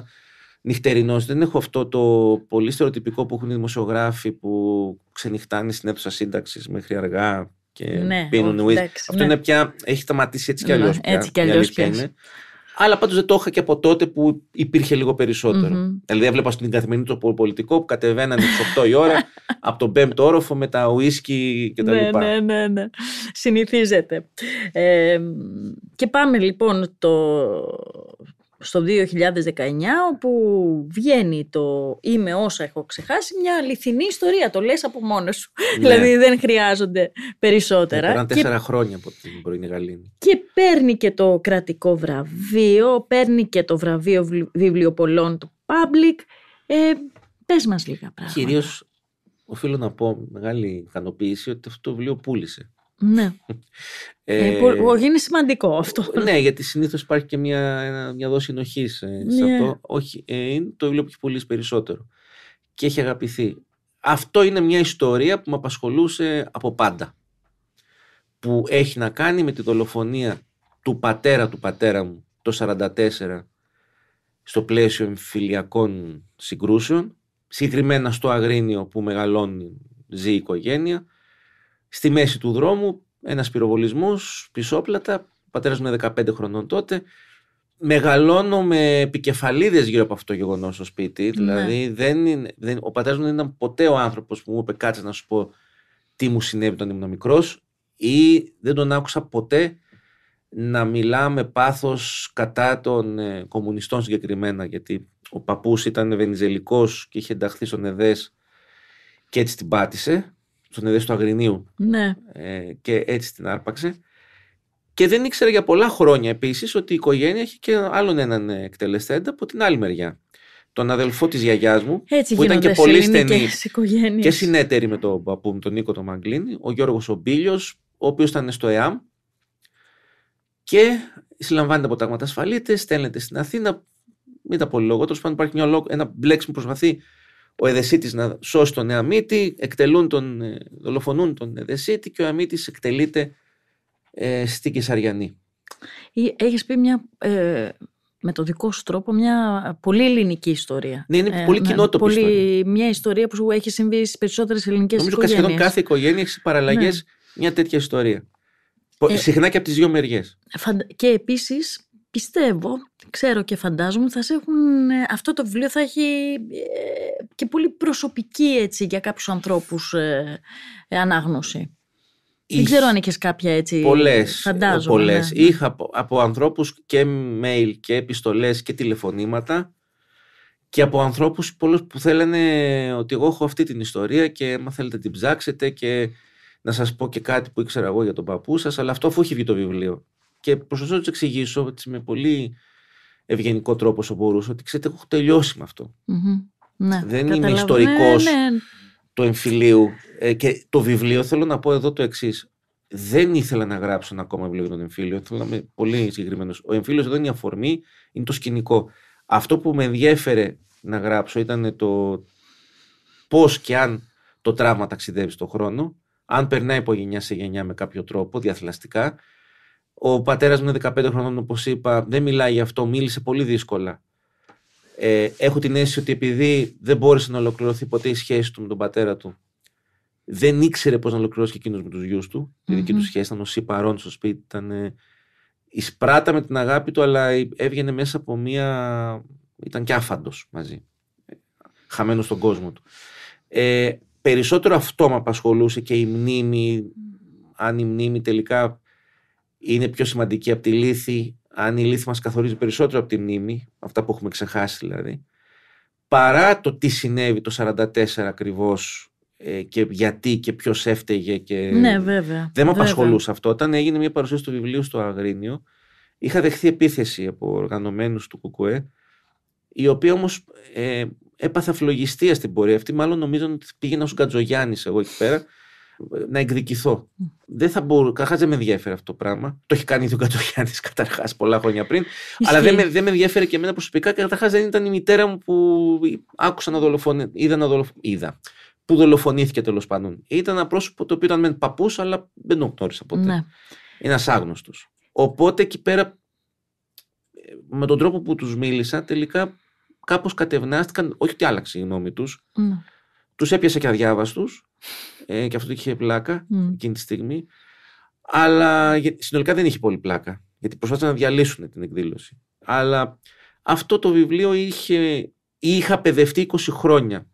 νυχτερινός. Δεν έχω αυτό το πολύ στερεοτυπικό που έχουν οι δημοσιογράφοι που ξενυχτάνε στην αίθουσα σύνταξη μέχρι αργά και ναι, πίνουν ουίτ. Αυτό είναι πια. έχει σταματήσει έτσι κι αλλιώς. Έτσι κι αλλιώ. Αλλά πάντως δεν το είχα και από τότε που υπήρχε λίγο Δηλαδή, έβλεπα στην καθημερινή το πολιτικό που κατεβαίνανε στι 8 η ώρα από τον πέμπτο όροφο με τα ουίσκι και τα Ναι, ναι, ναι, ναι. Συνηθίζεται. Ε, και πάμε λοιπόν το στο 2019 όπου βγαίνει το «Είμαι όσα έχω ξεχάσει» μια αληθινή ιστορία, το λες από μόνος σου. Ναι. δηλαδή δεν χρειάζονται περισσότερα. Ναι, Πέραν τέσσερα χρόνια από την πρωινή Γαλήνη. Και παίρνει και το κρατικό βραβείο, παίρνει και το βραβείο βιβλιοπολών του Public. Ε, πες μας λίγα πράγματα. Κυρίως οφείλω να πω μεγάλη ικανοποίηση ότι αυτό το βιβλίο πούλησε. Ναι. Ε, ε είναι σημαντικό αυτό. Ναι, γιατί συνήθως υπάρχει και μια, μια δόση ενοχής ε, σε ναι. αυτό. Όχι, ε, είναι το βιβλίο που έχει πουλήσει περισσότερο. Και έχει αγαπηθεί. Αυτό είναι μια ιστορία που με απασχολούσε από πάντα. Που έχει να κάνει με τη δολοφονία του πατέρα του πατέρα μου το 44 στο πλαίσιο εμφυλιακών συγκρούσεων συγκεκριμένα στο Αγρίνιο που μεγαλώνει ζει η οικογένεια Στη μέση του δρόμου ένας πυροβολισμός, πισόπλατα. Ο πατέρας μου είναι 15 χρονών τότε. Μεγαλώνω με επικεφαλίδες γύρω από αυτό το γεγονός στο σπίτι. Ναι. Δηλαδή, δεν είναι, δεν, ο πατέρας μου δεν ήταν ποτέ ο άνθρωπος που μου είπε κάτσε να σου πω τι μου συνέβη όταν ήμουν μικρός ή δεν τον άκουσα ποτέ να μιλά με πάθος κατά των ε, κομμουνιστών συγκεκριμένα γιατί ο παππούς ήταν βενιζελικός και είχε ενταχθεί στον ΕΔΕΣ και έτσι την πάτησε στον Εδέσιο του Αγρινίου ναι. ε, και έτσι την άρπαξε. Και δεν ήξερε για πολλά χρόνια επίσης ότι η οικογένεια έχει και άλλον έναν ε, εκτελεστέντα από την άλλη μεριά. Τον αδελφό της γιαγιάς μου, που ήταν και πολύ στενή και, και συνέτερη με τον παππού μου, τον Νίκο τον Μαγκλίνη, ο Γιώργος Ομπίλιο, ο οποίος ήταν στο ΕΑΜ. Και συλλαμβάνεται από τάγματα ασφαλίτες στέλνεται στην Αθήνα. Μην τα πολύ λόγο. Τέλος πάντων, υπάρχει μια ένα μπλέξιμο που προσπαθεί ο Εδεσίτης να σώσει τον Εαμίτη, εκτελούν τον, ε, δολοφονούν τον Εδεσίτη και ο Εαμίτης εκτελείται ε, στη Κεσαριανή. Έχεις πει μια, ε, με το δικό σου τρόπο μια πολύ ελληνική ιστορία. Ναι, είναι ε, πολύ κοινό το πολύ, Μια ιστορία που έχει συμβεί στις περισσότερες ελληνικές Νομίζω οικογένειες. σχεδόν κάθε οικογένεια έχει παραλλαγές ναι. μια τέτοια ιστορία. Ε, συχνά και από τις δύο μεριές. Και επίσης πιστεύω, ξέρω και φαντάζομαι, θα έχουν, ε, αυτό το βιβλίο θα έχει ε, και πολύ προσωπική έτσι, για κάποιους ανθρώπους ε, ανάγνωση. Δεν ξέρω αν είχες κάποια έτσι. Πολλές. Φαντάζομαι. Ναι. Είχα από, από ανθρώπους και mail και επιστολές και τηλεφωνήματα και από ανθρώπους που θέλανε ότι εγώ έχω αυτή την ιστορία και μα θέλετε την ψάξετε και να σας πω και κάτι που ήξερα εγώ για τον παππού σας. Αλλά αυτό αφού έχει βγει το βιβλίο και προσπαθώ να τους εξηγήσω με πολύ ευγενικό τρόπο όσο μπορούσα ότι ξέρετε, έχω τελειώσει με αυτό. Mm-hmm. Ναι, Δεν είμαι ιστορικός ναι, ναι, ναι. του εμφυλίου. Ε, και το βιβλίο θέλω να πω εδώ το εξής. Δεν ήθελα να γράψω ένα ακόμα βιβλίο για τον εμφύλιο. Θέλω να είμαι πολύ συγκεκριμένος. Ο εμφύλιος εδώ είναι η αφορμή, είναι το σκηνικό. Αυτό που με ενδιέφερε να γράψω ήταν το πώς και αν το τραύμα ταξιδεύει στον χρόνο, αν περνάει από γενιά σε γενιά με κάποιο τρόπο, διαθλαστικά, ο πατέρας μου είναι 15 χρονών, όπως είπα, δεν μιλάει γι' αυτό, μίλησε πολύ δύσκολα. Ε, έχω την αίσθηση ότι επειδή δεν μπόρεσε να ολοκληρωθεί ποτέ η σχέση του με τον πατέρα του, δεν ήξερε πώς να ολοκληρώσει και εκείνος με τους γιους του. Mm-hmm. Η δική του σχέση ήταν ο Σι παρόν στο σπίτι, ήταν. Ισπράτα εισπράτα με την αγάπη του, αλλά έβγαινε μέσα από μία. ήταν και άφαντος μαζί. Χαμένος στον κόσμο του. Ε, περισσότερο αυτό με απασχολούσε και η μνήμη, αν η μνήμη τελικά είναι πιο σημαντική από τη λύθη, αν η λύθη μας καθορίζει περισσότερο από τη μνήμη, αυτά που έχουμε ξεχάσει δηλαδή, παρά το τι συνέβη το 44 ακριβώς ε, και γιατί και ποιος έφταιγε. Και... Ναι, βέβαια. Δεν με απασχολούσε αυτό. Όταν έγινε μια παρουσίαση του βιβλίου στο Αγρίνιο, είχα δεχθεί επίθεση από οργανωμένους του ΚΚΕ, η οποία όμως ε, έπαθα φλογιστία στην πορεία αυτή. Μάλλον νομίζω ότι πήγαινα στον Κατζογιάννη εγώ εκεί πέρα να εκδικηθώ. Δεν θα μπορούσα. Καταρχάς δεν με ενδιαφέρει αυτό το πράγμα. Το έχει κάνει ήδη ο καταρχάς καταρχάς πολλά χρόνια πριν. Αλλά δεν με, δεν με ενδιαφέρει και εμένα προσωπικά και καταρχάς δεν ήταν η μητέρα μου που άκουσα να δολοφονεί. Είδα να δολοφονεί. Είδα. Που δολοφονήθηκε τέλος πάντων. Ήταν ένα πρόσωπο το οποίο ήταν μεν παππούς, αλλά δεν τον γνώρισα ποτέ. Ναι. Ένας άγνωστος. Οπότε εκεί πέρα με τον τρόπο που τους μίλησα τελικά κάπως κατευνάστηκαν, όχι ότι άλλαξε η γνώμη τους, mm. Ναι. έπιασε και αδιάβαστου. Ε, και αυτό είχε πλάκα εκείνη τη στιγμή. Αλλά συνολικά δεν είχε πολύ πλάκα. Γιατί προσπάθησαν να διαλύσουν την εκδήλωση. Αλλά αυτό το βιβλίο είχε, είχα παιδευτεί 20 χρόνια.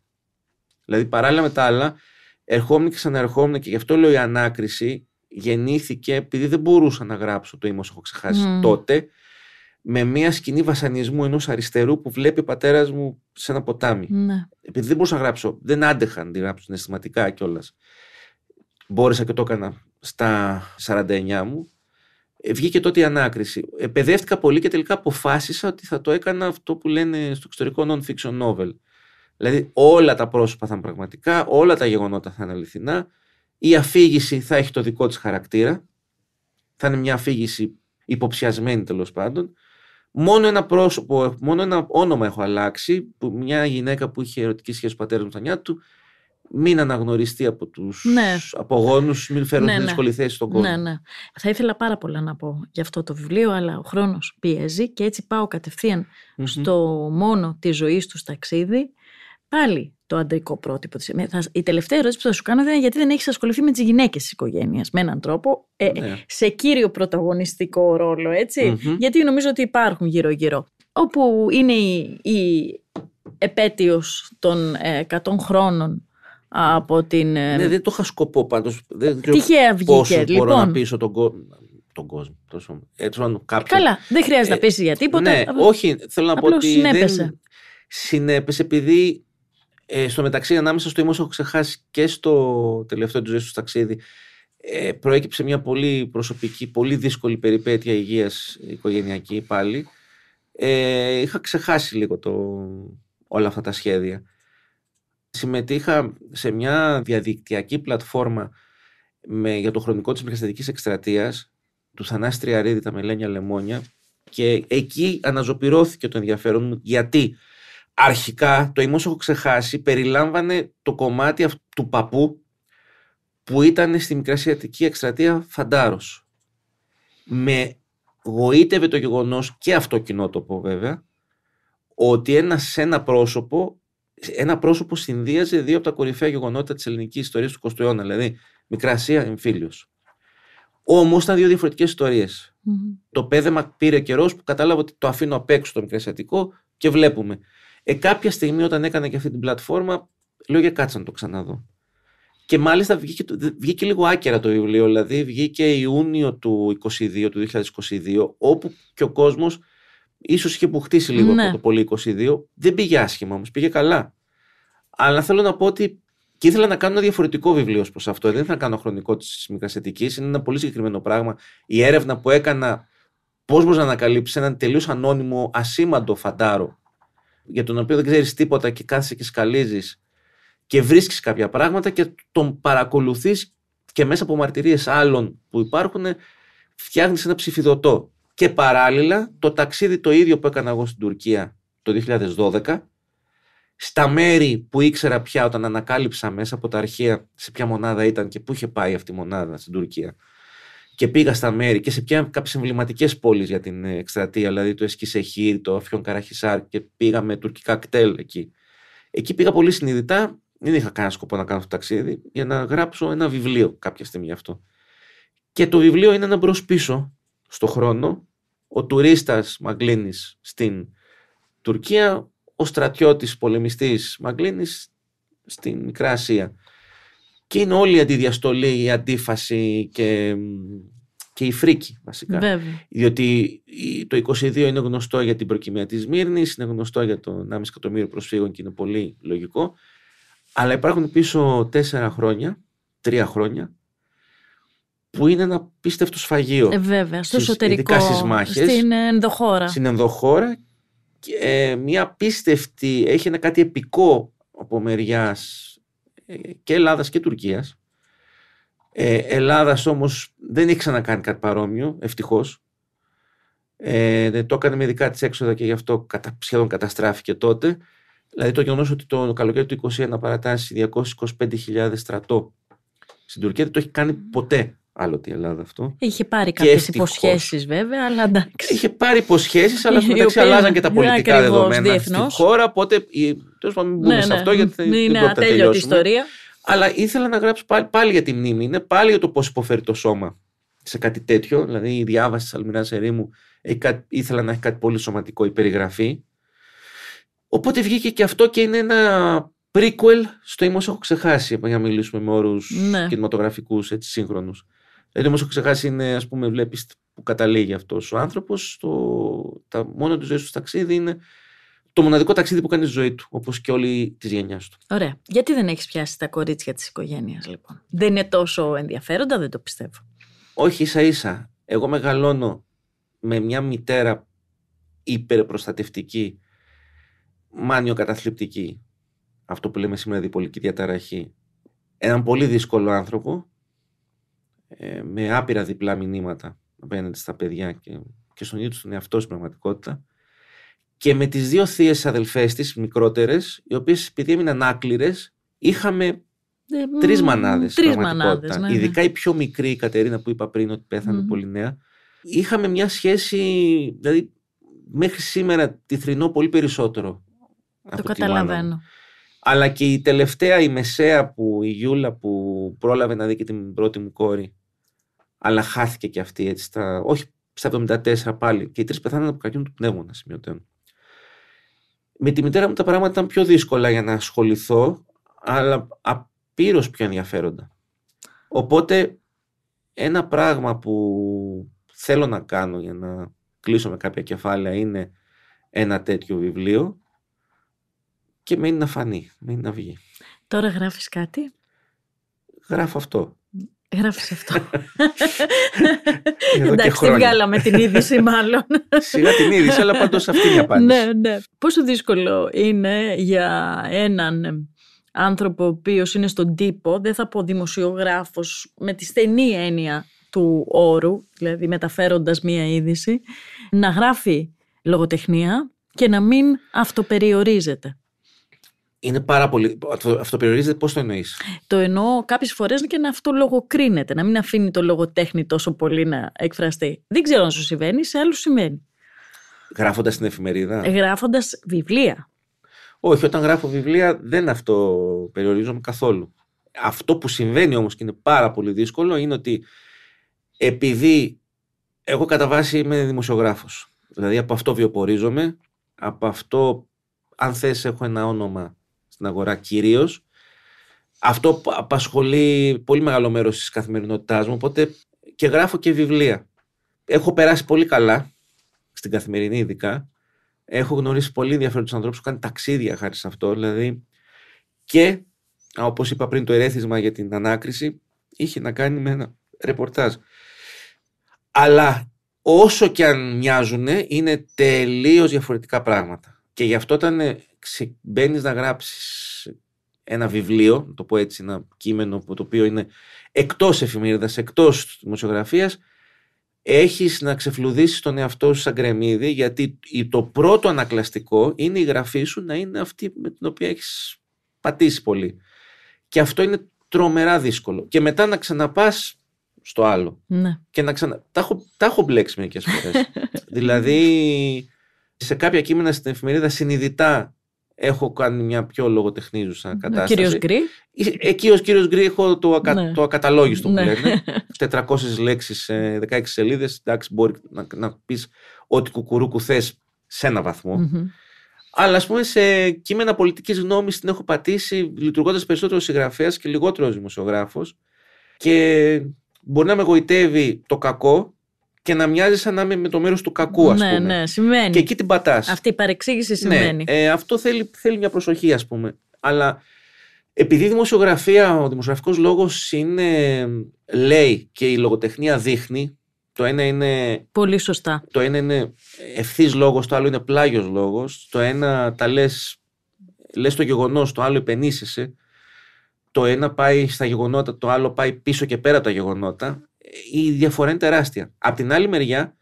Δηλαδή παράλληλα με τα άλλα, ερχόμουν και ξαναερχόμουν και γι' αυτό λέω η ανάκριση γεννήθηκε επειδή δεν μπορούσα να γράψω το «Είμαι όσο έχω ξεχάσει τότε με μια σκηνή βασανισμού ενός αριστερού που βλέπει ο πατέρας μου σε ένα ποτάμι. Ναι. Επειδή δεν μπορούσα να γράψω, δεν άντεχα να τη γράψω αισθηματικά κιόλας. Μπόρεσα και το έκανα στα 49 μου. Ε, βγήκε τότε η ανάκριση. Επαιδεύτηκα πολύ και τελικά αποφάσισα ότι θα το έκανα αυτό που λένε στο εξωτερικό non-fiction novel. Δηλαδή όλα τα πρόσωπα θα είναι πραγματικά, όλα τα γεγονότα θα είναι αληθινά. Η αφήγηση θα έχει το δικό της χαρακτήρα. Θα είναι μια αφήγηση υποψιασμένη τέλος πάντων Μόνο ένα πρόσωπο, μόνο ένα όνομα έχω αλλάξει, που μια γυναίκα που είχε ερωτική σχέση πατέρα μου στα νιά του, μην αναγνωριστεί από τους ναι. απογόνου, μην φέρουν ναι, την ναι. δύσκολη ναι. θέση στον κόσμο. Ναι, ναι. Θα ήθελα πάρα πολλά να πω για αυτό το βιβλίο, αλλά ο χρόνος πιέζει και έτσι πάω στο μόνο της ζωής του ταξίδι. Πάλι το αντρικό πρότυπο της. Ε, η τελευταία ερώτηση που θα σου κάνω είναι γιατί δεν έχεις ασχοληθεί με τις γυναίκες της οικογένειας με έναν τρόπο ε, ναι. σε κύριο πρωταγωνιστικό ρόλο γιατί νομίζω ότι υπάρχουν γύρω γύρω όπου είναι η, η των 100 ε, χρόνων από την... Ναι, δεν το είχα σκοπό πάντως. Τυχαία βγήκε, λοιπόν. μπορώ να λοιπόν. πείσω τον, τον κόσμο. Τόσο... Έτσι, κάποιον... Καλά, δεν χρειάζεται να πείσεις για τίποτα. Ναι, όχι, θέλω να πω ότι συνέπεσε. δεν συνέπεσε επειδή ε, στο μεταξύ, ανάμεσα στο Ήμος έχω ξεχάσει και στο τελευταίο τους ταξίδι, ε, προέκυψε μια πολύ προσωπική, πολύ δύσκολη περιπέτεια υγείας οικογενειακή πάλι. Ε, είχα ξεχάσει λίγο το, όλα αυτά τα σχέδια. Συμμετείχα σε μια διαδικτυακή πλατφόρμα με, για το χρονικό της μηχανιστικής εκστρατείας του Θανάση Τριαρίδη, τα Μελένια Λεμόνια και εκεί αναζωπυρώθηκε το ενδιαφέρον μου γιατί αρχικά το ημός έχω ξεχάσει περιλάμβανε το κομμάτι του παππού που ήταν στη Μικρασιατική Εκστρατεία φαντάρος. Με γοήτευε το γεγονός και αυτό κοινότοπο βέβαια ότι ένα, ένα πρόσωπο ένα πρόσωπο συνδύαζε δύο από τα κορυφαία γεγονότα της ελληνικής ιστορίας του 20ου αιώνα, δηλαδή Μικρασία, Εμφύλιος. Όμως ήταν δύο διαφορετικές Το πέδεμα πήρε καιρός που κατάλαβα ότι το αφήνω απ' έξω το μικρασιατικό και βλέπουμε. Ε, κάποια στιγμή όταν έκανα και αυτή την πλατφόρμα, λέω για κάτσα να το ξαναδώ. Και μάλιστα βγήκε, βγήκε λίγο άκερα το βιβλίο, δηλαδή βγήκε Ιούνιο του 22, του 2022, όπου και ο κόσμος ίσως είχε που χτίσει λίγο ναι. το πολύ 22, δεν πήγε άσχημα όμως, πήγε καλά. Αλλά θέλω να πω ότι και ήθελα να κάνω ένα διαφορετικό βιβλίο προς αυτό. Δεν ήθελα να κάνω χρονικό της μικρασιατική. Είναι ένα πολύ συγκεκριμένο πράγμα. Η έρευνα που έκανα, πώς μπορούσα να ανακαλύψεις έναν τελείως ανώνυμο, ασήμαντο φαντάρο για τον οποίο δεν ξέρεις τίποτα και κάθεσαι και σκαλίζεις και βρίσκεις κάποια πράγματα και τον παρακολουθείς και μέσα από μαρτυρίες άλλων που υπάρχουν φτιάχνεις ένα ψηφιδωτό. Και παράλληλα το ταξίδι το ίδιο που έκανα εγώ στην Τουρκία το 2012 στα μέρη που ήξερα πια όταν ανακάλυψα μέσα από τα αρχεία σε ποια μονάδα ήταν και πού είχε πάει αυτή η μονάδα στην Τουρκία και πήγα στα μέρη και σε πια κάποιες εμβληματικές πόλεις για την ε, εκστρατεία, δηλαδή το Εσκισεχήρ, το Αφιόν Καραχισάρ και με τουρκικά κτέλ εκεί. Εκεί πήγα πολύ συνειδητά, δεν είχα κανένα σκοπό να κάνω αυτό το ταξίδι, για να γράψω ένα βιβλίο κάποια στιγμή αυτό. Και το βιβλίο είναι ένα μπρο-πίσω στο χρόνο. Ο τουρίστας Μαγκλίνης στην Τουρκία, ο στρατιώτης πολεμιστής Μαγκλίνης στην Μικρά Ασία. Και είναι όλη η αντιδιαστολή, η αντίφαση και, και η φρίκη βασικά. Βέβαια. Διότι το 22 είναι γνωστό για την προκυμία της Μύρνης, είναι γνωστό για το 1,5 εκατομμύριο προσφύγων και είναι πολύ λογικό. Αλλά υπάρχουν πίσω τέσσερα χρόνια, τρία χρόνια, που είναι ένα πίστευτο σφαγείο. Ε, βέβαια, στο εσωτερικό, στις μάχες, στην ενδοχώρα. Στην ενδοχώρα. Και, ε, μια πίστευτη, έχει ένα κάτι επικό από μεριάς και Ελλάδας και Τουρκίας. Ε, Ελλάδας όμως δεν έχει ξανακάνει κάτι παρόμοιο, ευτυχώς. Ε, το έκανε με δικά της έξοδα και γι' αυτό κατα, σχεδόν καταστράφηκε τότε. Δηλαδή το γεγονός ότι το καλοκαίρι του 2021 παρατάσσει 225.000 στρατό στην Τουρκία δεν το έχει κάνει ποτέ Άλλο τη Ελλάδα αυτό. Είχε πάρει κάποιε υποσχέσεις βέβαια, αλλά εντάξει. Είχε πάρει υποσχέσεις, αλλά μεταξύ αλλάζαν και τα πολιτικά δεδομένα διεθνώς. στη χώρα. Οπότε. Τέλος πάντων, μην μπούμε ναι, σε ναι. αυτό ναι. γιατί ναι, είναι ατέλειωτη η ιστορία. Αλλά ήθελα να γράψω πάλι, πάλι για τη μνήμη. Είναι πάλι για το πώς υποφέρει το σώμα σε κάτι τέτοιο. Δηλαδή, η διάβαση της Αλμυράς Ερήμου ήθελα να έχει κάτι πολύ σωματικό, η περιγραφή. Οπότε βγήκε και αυτό και είναι ένα prequel στο «Είμαι έχω ξεχάσει» για να μιλήσουμε με όρους ναι. κινηματογραφικούς έτσι Δηλαδή όμως έχω ξεχάσει είναι, ας πούμε, βλέπεις που καταλήγει αυτός ο άνθρωπος, το, τα μόνο του ζωής του ταξίδι είναι το μοναδικό ταξίδι που κάνει στη ζωή του, όπως και όλη της γενιάς του. Ωραία. Γιατί δεν έχεις πιάσει τα κορίτσια της οικογένειας, λοιπόν. Δεν είναι τόσο ενδιαφέροντα, δεν το πιστεύω. Όχι, ίσα ίσα. Εγώ μεγαλώνω με μια μητέρα υπερπροστατευτική, μάνιο καταθλιπτική, αυτό που λέμε σήμερα διπολική διαταραχή, έναν πολύ δύσκολο άνθρωπο, ε, με άπειρα διπλά μηνύματα απέναντι στα παιδιά και, και στον ίδιο του τον εαυτό στην πραγματικότητα. Και με τις δύο θείες αδελφές της, μικρότερες, οι οποίες επειδή έμειναν άκληρες, είχαμε ε, τρεις μανάδες. Τρει μανάδες. Ναι, ναι, Ειδικά η πιο μικρή, η Κατερίνα που είπα πριν ότι πέθανε πολύ νέα. Είχαμε μια σχέση, δηλαδή μέχρι σήμερα τη θρυνώ πολύ περισσότερο. Το καταλαβαίνω. Αλλά και η τελευταία, η μεσαία που η Γιούλα που πρόλαβε να δει και την πρώτη μου κόρη αλλά χάθηκε και αυτή έτσι. Στα, όχι στα 74 πάλι. Και οι τρεις πεθάναν από καρκίνο του πνεύμονα, σημειωτέων. Με τη μητέρα μου τα πράγματα ήταν πιο δύσκολα για να ασχοληθώ, αλλά απείρως πιο ενδιαφέροντα. Οπότε ένα πράγμα που θέλω να κάνω για να κλείσω με κάποια κεφάλαια είναι ένα τέτοιο βιβλίο και μένει να φανεί, μένει να βγει. Τώρα γράφεις κάτι? Γράφω αυτό γράφει αυτό. Εντάξει, την βγάλαμε την είδηση, μάλλον. Σιγά την είδηση, αλλά πάντως αυτή είναι η απάντηση. Ναι, ναι. Πόσο δύσκολο είναι για έναν άνθρωπο ο οποίος είναι στον τύπο, δεν θα πω δημοσιογράφος με τη στενή έννοια του όρου, δηλαδή μεταφέροντας μία είδηση, να γράφει λογοτεχνία και να μην αυτοπεριορίζεται είναι πάρα πολύ. Αυτοπεριορίζεται, πώς το εννοείς. Το εννοώ κάποιες φορές και να αυτολογοκρίνεται, να μην αφήνει το λογοτέχνη τόσο πολύ να εκφραστεί. Δεν ξέρω αν σου συμβαίνει, σε άλλους συμβαίνει. Γράφοντας την εφημερίδα. Ε, Γράφοντας βιβλία. Όχι, όταν γράφω βιβλία δεν αυτοπεριορίζομαι καθόλου. Αυτό που συμβαίνει όμως και είναι πάρα πολύ δύσκολο είναι ότι επειδή εγώ κατά βάση είμαι δημοσιογράφος, δηλαδή από αυτό βιοπορίζομαι, από αυτό αν θες έχω ένα όνομα στην αγορά κυρίως. Αυτό απασχολεί πολύ μεγάλο μέρος της καθημερινότητάς μου, οπότε και γράφω και βιβλία. Έχω περάσει πολύ καλά στην καθημερινή, ειδικά. Έχω γνωρίσει πολύ ενδιαφέροντου ανθρώπους που κάνουν ταξίδια χάρη σε αυτό. Δηλαδή, και όπως είπα πριν, το ερέθισμα για την ανάκριση είχε να κάνει με ένα ρεπορτάζ. Αλλά όσο και αν μοιάζουν, είναι τελείως διαφορετικά πράγματα. Και γι' αυτό ήταν μπαίνεις να γράψεις ένα βιβλίο, το πω έτσι, ένα κείμενο που το οποίο είναι εκτός εφημερίδας, εκτός δημοσιογραφίας, έχεις να ξεφλουδίσεις τον εαυτό σου σαν γιατί το πρώτο ανακλαστικό είναι η γραφή σου να είναι αυτή με την οποία έχεις πατήσει πολύ. Και αυτό είναι τρομερά δύσκολο. Και μετά να ξαναπάς στο άλλο. Ναι. Και να ξανα... τα, έχω, τα έχω μπλέξει δηλαδή, σε κάποια κείμενα στην εφημερίδα συνειδητά έχω κάνει μια πιο λογοτεχνίζουσα ναι, κατάσταση. Ο Γκρι. Ε, εκεί ως κύριος Γκρι έχω το, ακα... ναι. το ακαταλόγιστο που ναι. λένε. 400 λέξεις, 16 σελίδες. Εντάξει, μπορεί να, να πεις ό,τι κουκουρούκου θες σε ένα Αλλά ας πούμε σε κείμενα πολιτικής γνώμης την έχω πατήσει λειτουργώντας περισσότερο συγγραφέας και λιγότερος δημοσιογράφος. Και μπορεί να με γοητεύει το κακό, και να μοιάζει σαν να είμαι με το μέρος του κακού, ας ναι, πούμε. Ναι, ναι, σημαίνει. Και εκεί την πατάς. Αυτή η παρεξήγηση ναι, σημαίνει. Ναι, ε, αυτό θέλει, θέλει μια προσοχή, ας πούμε. Αλλά επειδή η δημοσιογραφία, ο δημοσιογραφικός λόγος είναι λέει και η λογοτεχνία δείχνει, το ένα είναι. Πολύ σωστά. Το ένα είναι ευθύς λόγος, το άλλο είναι πλάγιος λόγος. Το ένα τα λες λες το γεγονός, το άλλο επενήσεσαι. Το ένα πάει στα γεγονότα, το άλλο πάει πίσω και πέρα τα γεγονότα η διαφορά είναι τεράστια. Απ' την άλλη μεριά,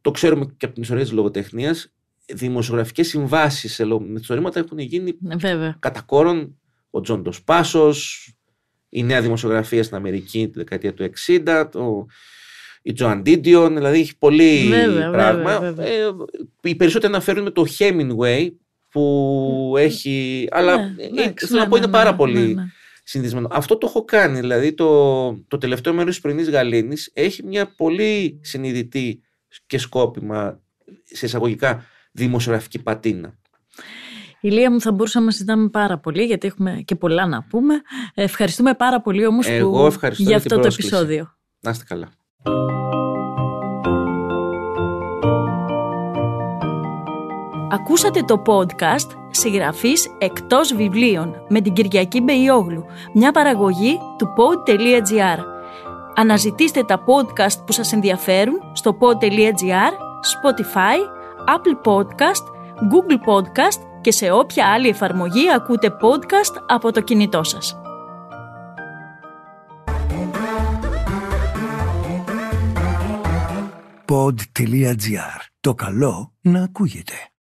το ξέρουμε και από την ιστορία της λογοτεχνίας, δημοσιογραφικές συμβάσεις σε ορίματα έχουν γίνει ναι, Βέβαια. κατά κόρον. Ο Τζον Πάσος, η νέα δημοσιογραφία στην Αμερική τη δεκαετία του 60, το, η Τζοαν δηλαδή έχει πολύ πράγμα. Βέβαια, βέβαια. Ε, οι περισσότεροι αναφέρουν με το Hemingway που ναι. έχει. Αλλά ναι, ε, θέλω να πω ναι, είναι πάρα πολύ συνδυσμένο. Αυτό το έχω κάνει, δηλαδή το, το τελευταίο μέρος της πρωινής Γαλήνης έχει μια πολύ συνειδητή και σκόπιμα, σε εισαγωγικά, δημοσιογραφική πατίνα. Ηλία μου, θα μπορούσαμε να συζητάμε πάρα πολύ, γιατί έχουμε και πολλά να πούμε. Ευχαριστούμε πάρα πολύ όμως που... για αυτό το επεισόδιο. Να είστε καλά. Ακούσατε το podcast συγγραφής εκτός βιβλίων με την Κυριακή Μπεϊόγλου, μια παραγωγή του pod.gr. Αναζητήστε τα podcast που σας ενδιαφέρουν στο pod.gr, Spotify, Apple Podcast, Google Podcast και σε όποια άλλη εφαρμογή ακούτε podcast από το κινητό σας. Pod.gr. Το καλό να ακούγεται.